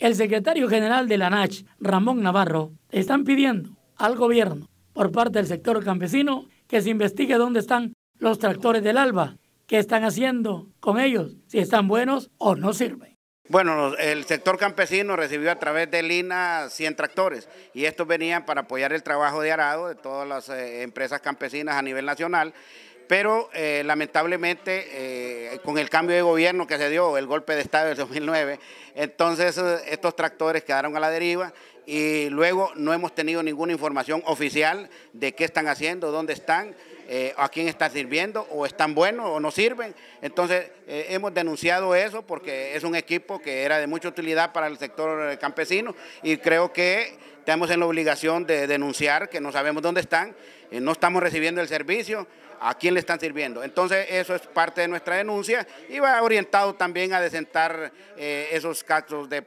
el secretario general de la NACH, Ramón Navarro, están pidiendo al gobierno, por parte del sector campesino, que se investigue dónde están los tractores del ALBA, qué están haciendo con ellos, si están buenos o no sirven. Bueno, el sector campesino recibió a través de Lina 100 tractores y estos venían para apoyar el trabajo de arado de todas las eh, empresas campesinas a nivel nacional, pero eh, lamentablemente eh, con el cambio de gobierno que se dio, el golpe de Estado del 2009. Entonces, eh, estos tractores quedaron a la deriva y luego no hemos tenido ninguna información oficial de qué están haciendo, dónde están, eh, a quién están sirviendo, o están buenos o no sirven. Entonces, eh, hemos denunciado eso porque es un equipo que era de mucha utilidad para el sector campesino y creo que tenemos la obligación de denunciar que no sabemos dónde están eh, no estamos recibiendo el servicio, a quién le están sirviendo. Entonces eso es parte de nuestra denuncia y va orientado también a desentar eh, esos casos de,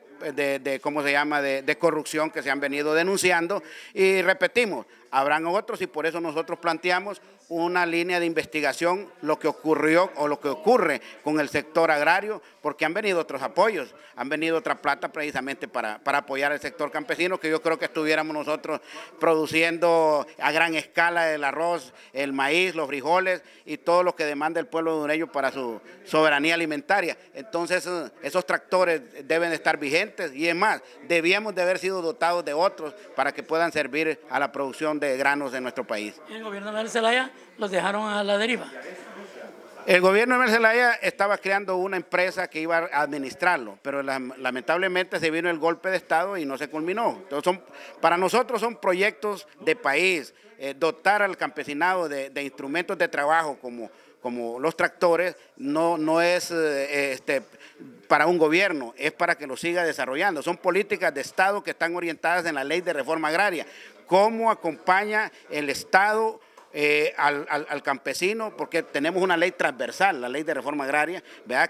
¿cómo se llama?, de, de, corrupción que se han venido denunciando. Y repetimos, habrán otros y por eso nosotros planteamos una línea de investigación lo que ocurrió o lo que ocurre con el sector agrario, porque han venido otros apoyos, han venido otra plata precisamente para, apoyar al sector campesino, que yo creo que estuviéramos nosotros produciendo a gran escala el arroz, el maíz, los frijoles y todo lo que demanda el pueblo de hondureño para su soberanía alimentaria. Entonces esos tractores deben estar vigentes y es más, debíamos de haber sido dotados de otros para que puedan servir a la producción de granos en nuestro país. el gobierno los dejaron a la deriva. El gobierno de Mercelaya estaba creando una empresa que iba a administrarlo, pero lamentablemente se vino el golpe de Estado y no se culminó. Entonces son, para nosotros son proyectos de país, eh, dotar al campesinado de, instrumentos de trabajo como, como los tractores, no, no es eh, este, para un gobierno, es para que lo siga desarrollando. Son políticas de Estado que están orientadas en la ley de reforma agraria. ¿Cómo acompaña el Estado? Eh, al, campesino, porque tenemos una ley transversal, la ley de reforma agraria,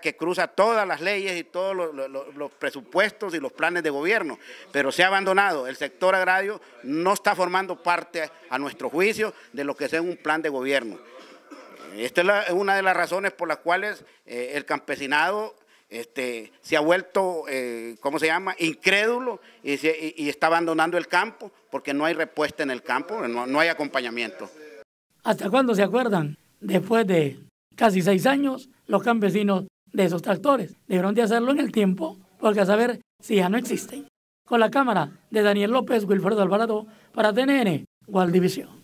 que cruza todas las leyes y todos los, presupuestos y los planes de gobierno, pero se ha abandonado. El sector agrario no está formando parte, a nuestro juicio, de lo que sea un plan de gobierno. Esta es, una de las razones por las cuales eh, el campesinado este, se ha vuelto, eh, ¿cómo se llama?, incrédulo y, está abandonando el campo porque no hay respuesta en el campo, no hay acompañamiento. ¿Hasta cuándo se acuerdan? Después de casi seis años, los campesinos de esos tractores dejaron de hacerlo en el tiempo, porque a saber si ya no existen. Con la cámara de Daniel López, Wilfredo Alvarado, para TNN, División.